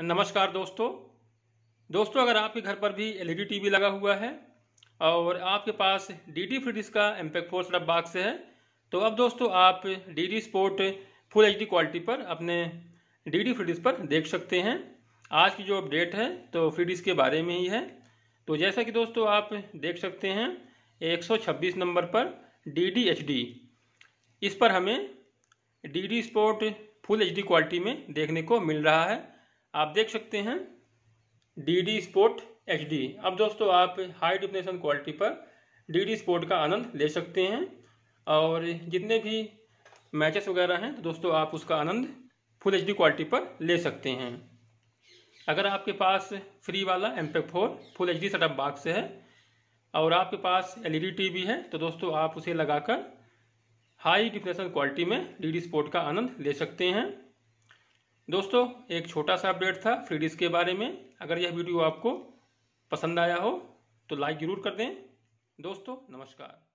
नमस्कार दोस्तों दोस्तों अगर आपके घर पर भी एलईडी टीवी e लगा हुआ है और आपके पास डीडी फ्री डिस्क का एमपेक फोर सेटअप से है तो अब दोस्तों आप DD sport full HD quality पर अपने डीडी फ्री डिस्क पर देख सकते हैं आज की जो अपडेट है तो फ्री के बारे में ही है तो जैसा कि दोस्तों आप देख सकते हैं एक नंबर पर डी डी एच डी इस पर हमें D D sport full H D quality में देखने को मिल रहा है आप देख सकते हैं D D sport H D अब दोस्तों आप हाई डिफिनेशन क्वालिटी पर डी डी स्पोर्ट का आनंद ले सकते हैं और जितने भी मैचेस वगैरह हैं तो दोस्तों आप उसका आनंद फुल एच डी क्वालिटी पर ले सकते हैं अगर आपके पास फ्री वाला MPEG four full H D setup box है और आपके पास L E D T V है तो दोस्तों आप उसे लगाकर हाई डिफिनेशन क्वालिटी में डी डी स्पोर्ट का आनंद ले सकते हैं दोस्तों एक छोटा सा अपडेट था फ्रीडिस के बारे में अगर यह वीडियो आपको पसंद आया हो तो लाइक ज़रूर कर दें दोस्तों नमस्कार